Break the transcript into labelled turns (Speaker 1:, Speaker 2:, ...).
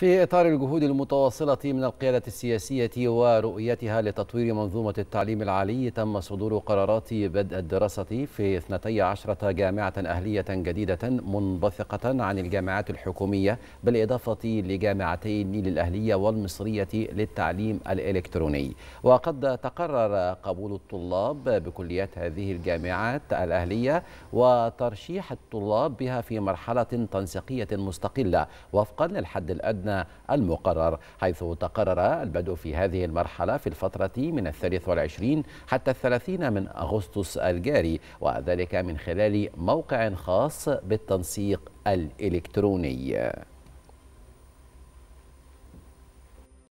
Speaker 1: في إطار الجهود المتواصلة من القيادة السياسية ورؤيتها لتطوير منظومة التعليم العالي تم صدور قرارات بدء الدراسة في 12 جامعة أهلية جديدة منبثقة عن الجامعات الحكومية بالإضافة لجامعتي النيل الأهلية والمصرية للتعليم الإلكتروني وقد تقرر قبول الطلاب بكليات هذه الجامعات الأهلية وترشيح الطلاب بها في مرحلة تنسيقية مستقلة وفقا للحد الأدنى المقرر حيث تقرر البدء في هذه المرحلة في الفترة من الثالث والعشرين حتى الثلاثين من أغسطس الجاري وذلك من خلال موقع خاص بالتنسيق الإلكتروني